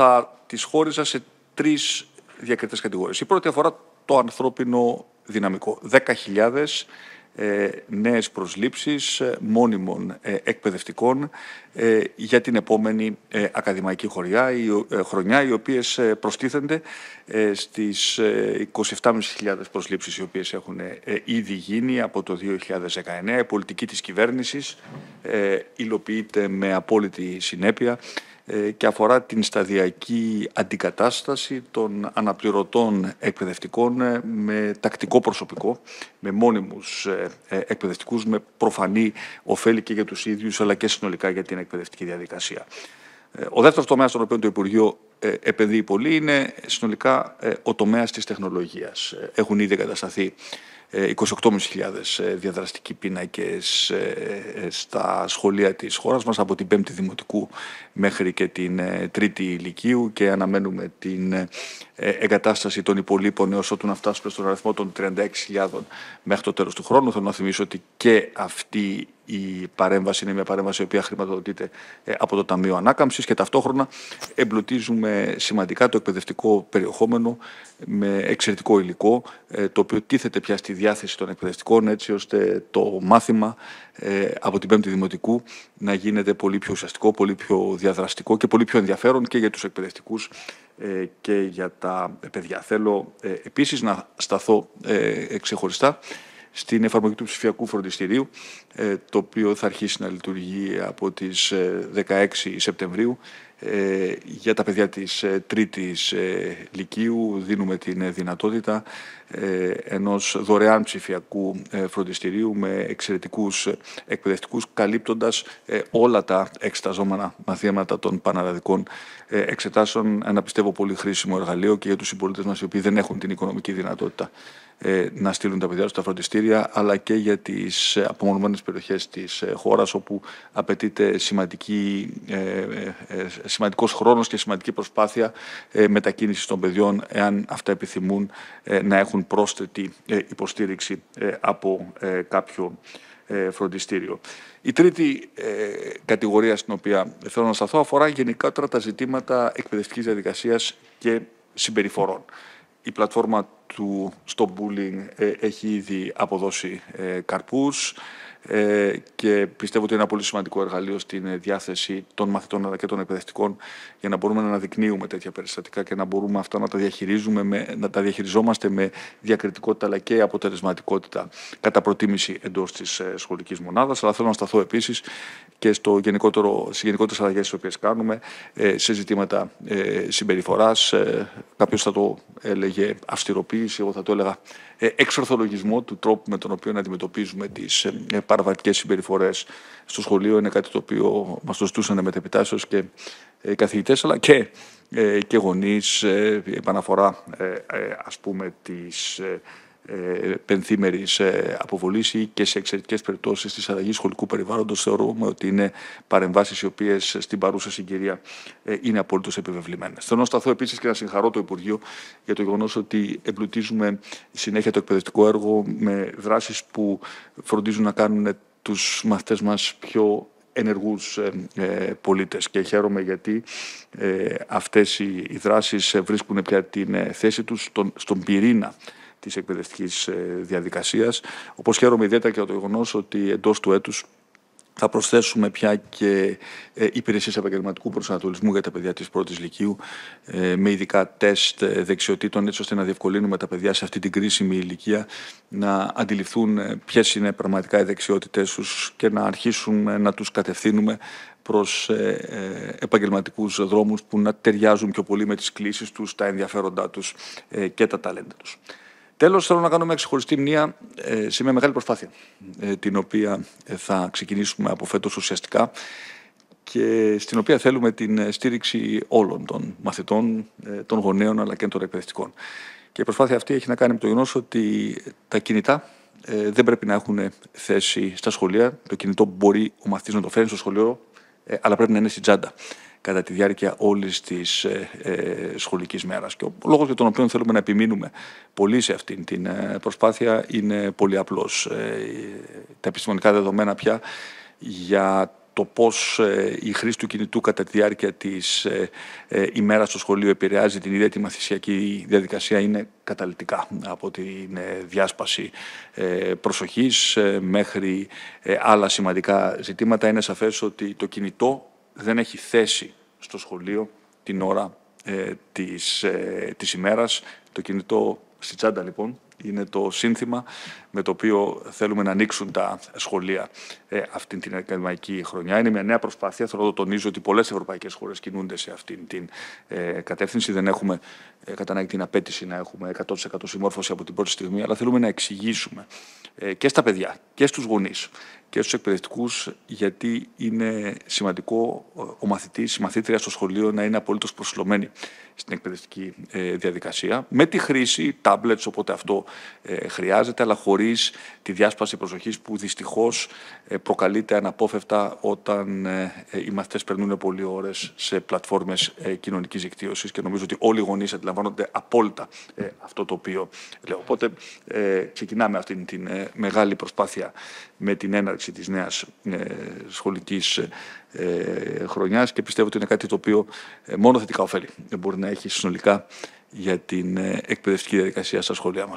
θα τις χώριζα σε τρεις διακριτές κατηγορίες. Η πρώτη αφορά το ανθρώπινο δυναμικό. 10.000 ε, νέες προσλήψεις ε, μόνιμων ε, εκπαιδευτικών ε, για την επόμενη ακαδημαϊκή χωριά, η, χρονιά, οι οποίες προστίθενται στις 27.500 προσλήψεις οι οποίες έχουν ήδη γίνει από το 2019. Η πολιτική της κυβέρνησης υλοποιείται με απόλυτη συνέπεια ε, και αφορά την σταδιακή αντικατάσταση των αναπληρωτών εκπαιδευτικών ε, με τακτικό προσωπικό, με μόνιμους ε, εκπαιδευτικούς, με προφανή ωφέλη και για τους ίδιους, αλλά και συνολικά για την εκπαιδευτική διαδικασία. Ο δεύτερος τομέας, στον οποίο το Υπουργείο επενδύει πολύ, είναι συνολικά ο τομέας της τεχνολογίας. Έχουν ήδη εγκατασταθεί 28.500 ε, ε, διαδραστικοί πίνακες ε, στα σχολεία της χώρας μας από την 5η Δημοτικού μέχρι και την 3η Ηλικίου και αναμένουμε την εγκατάσταση των υπολείπων έως ότου να φτάσουμε στον αριθμό των 36.000 μέχρι το τέλος του χρόνου. Θέλω να θυμίσω ότι και αυτή η παρέμβαση είναι μια παρέμβαση η οποία χρηματοδοτείται ε, από το Ταμείο Ανάκαμψης και ταυτόχρονα εμπλουτίζουμε σημαντικά το εκπαιδευτικό περιεχόμενο με εξαιρετικό υλικό ε, το οποίο τίθεται πια στη διάθεση των εκπαιδευτικών έτσι ώστε το μάθημα ε, από την Πέμπτη Δημοτικού να γίνεται πολύ πιο ουσιαστικό, πολύ πιο διαδραστικό και πολύ πιο ενδιαφέρον και για τους εκπαιδευτικούς και για τα παιδιά. Θέλω επίσης να σταθώ ξεχωριστά στην εφαρμογή του ψηφιακού φροντιστηρίου, ε, το οποίο θα αρχίσει να λειτουργεί από τις 16 ε, Σεπτεμβρίου ε, για τα παιδιά της ε, τρίτης ε, λυκείου δίνουμε την δυνατότητα ενός δωρεάν ψηφιακού φροντιστηρίου με εξαιρετικούς εκπαιδευτικούς καλύπτοντας όλα τα εξεταζόμενα μαθήματα των πανελλαδικών εξετάσεων. Ένα πιστεύω πολύ χρήσιμο εργαλείο και για τους συμπολίτες μας οι οποίοι δεν έχουν την οικονομική δυνατότητα να στείλουν τα παιδιά τους στα φροντιστήρια αλλά και για τις απομονωμένες περιοχές της χώρας όπου απαιτείται σημαντική Σημαντικός χρόνος και σημαντική προσπάθεια ε, μετακίνησης των παιδιών εάν αυτά επιθυμούν ε, να έχουν πρόσθετη ε, υποστήριξη από κάποιο φροντιστήριο. Η τρίτη κατηγορία στην οποία θέλω να σταθώ αφορά γενικά τώρα τα ζητήματα εκπαιδευτικής διαδικασίας και συμπεριφορών. Η πλατφόρμα του στο bullying ε, έχει ήδη αποδώσει ε, καρπούς ε, και πιστεύω ότι είναι ένα πολύ σημαντικό εργαλείο στην διάθεση των μαθητών αλλά και των εκπαιδευτικών για να μπορούμε να αναδεικνύουμε τέτοια περιστατικά και να μπορούμε αυτά να τα, διαχειρίζουμε να τα διαχειριζόμαστε με διακριτικότητα αλλά και αποτελεσματικότητα κατά προτίμηση εντός της σχολικής μονάδας. Αλλά θέλω να σταθώ επίσης και στο γενικότερο, στις γενικότερες αλλαγές τις οποίες κάνουμε σε ζητήματα συμπεριφορά. Κάποιος θα το έλεγε αυστηροποίηση εγώ θα το έλεγα ε, εξορθολογισμό του τρόπου με τον οποίο να αντιμετωπίζουμε τις ε, ε, παραβατικές συμπεριφορές στο σχολείο είναι κάτι το οποίο μας το ζητούσαν μετεπιτάσεως και καθηγητές, αλλά και, και γονείς. Επαναφορά, ας πούμε, τις ε, πενθήμερη αποβολής ή και σε εξαιρετικές περιπτώσεις της αλλαγής σχολικού περιβάλλοντος, θεωρούμε ότι είναι παρεμβάσεις οι οποίες στην παρούσα συγκυρία ε, είναι απολύτω επιβεβλημένες. Θέλω να σταθώ επίσης και να συγχαρώ το Υπουργείο για το γεγονός ότι εμπλουτίζουμε συνέχεια το εκπαιδευτικό έργο με δράσεις που φροντίζουν να κάνουν τους μαθητές μας πιο ενεργούς ε, ε, πολίτες και χαίρομαι γιατί ε, αυτές οι, οι δράσεις βρίσκουν πια την θέση τους στον, στον πυρήνα της εκπαιδευτικής ε, διαδικασίας. Όπως χαίρομαι ιδιαίτερα και το γεγονός ότι εντός του έτους θα προσθέσουμε πια και ε, υπηρεσίες επαγγελματικού προσανατολισμού για τα παιδιά της πρώτης Λυκείου, ε, με ειδικά τεστ δεξιοτήτων, έτσι ώστε να διευκολύνουμε τα παιδιά σε αυτή την κρίσιμη ηλικία να αντιληφθούν ποιες είναι πραγματικά οι δεξιότητές τους και να αρχίσουν να τους κατευθύνουμε προς επαγγελματικούς δρόμους που να ταιριάζουν πιο πολύ με τις κλήσεις τους, τα ενδιαφέροντά τους και τα ταλέντα τους. Τέλος, θέλω να κάνω μια ξεχωριστή μνήμα ε, σε μια μεγάλη προσπάθεια, ε, την οποία ε, θα ξεκινήσουμε από φέτος ουσιαστικά και στην οποία θέλουμε την στήριξη όλων των μαθητών, των γονέων αλλά και των εκπαιδευτικών. Και η προσπάθεια αυτή έχει να κάνει με το γεγονός ότι τα κινητά δεν πρέπει να έχουν θέση στα σχολεία. Το κινητό μπορεί ο μαθητής να το φέρει στο σχολείο, αλλά πρέπει να είναι στην τσάντα κατά τη διάρκεια όλης της ε, ε, Και ο λόγος για τον οποίο θέλουμε να επιμείνουμε πολύ σε αυτήν την ε, προσπάθεια είναι πολύ απλός. Ε, τα επιστημονικά δεδομένα πια για το πώς ε, η χρήση του κινητού κατά τη διάρκεια της ημέρας στο σχολείο επηρεάζει την ίδια τη μαθησιακή διαδικασία είναι καταλητικά από την διάσπαση προσοχής μέχρι άλλα σημαντικά ζητήματα. Είναι σαφές ότι το κινητό δεν έχει θέση στο σχολείο την ώρα ε, της, ε, της ημέρας. Το κινητό στη τσάντα λοιπόν είναι το σύνθημα με το οποίο θέλουμε να ανοίξουν τα σχολεία ε, αυτή την ακαδημαϊκή χρονιά. Είναι μια νέα προσπάθεια. Θέλω να το τονίζω ότι πολλές ευρωπαϊκές χώρες κινούνται σε αυτήν την ε, κατεύθυνση. Δεν έχουμε ε, κατά ανάγκη την απέτηση να έχουμε 100% συμμόρφωση από την πρώτη στιγμή, αλλά θέλουμε να εξηγήσουμε ε, και στα παιδιά και στους γονείς και στους εκπαιδευτικούς γιατί είναι σημαντικό ο μαθητής, η μαθήτρια στο σχολείο να είναι απολύτως προσιλωμένη στην εκπαιδευτική ε, διαδικασία με τη χρήση tablets, οπότε αυτό ε, χρειάζεται, αλλά χωρίς τη διάσπαση προσοχής που δυστυχώς ε, προκαλείται αναπόφευτα όταν ε, ε οι μαθητές περνούν πολλοί ώρες σε πλατφόρμες ε, κοινωνικής δικτύωσης και νομίζω ότι όλοι οι γονείς αντιλαμβάνονται απόλυτα ε, αυτό το οποίο λέω. Οπότε ξεκινάμε αυτή την μεγάλη προσπάθεια με την έναρξη της νέας σχολική χρονιάς και πιστεύω ότι είναι κάτι το οποίο μόνο θετικά ωφέλη μπορεί να έχει συνολικά για την εκπαιδευτική διαδικασία στα σχολεία μας.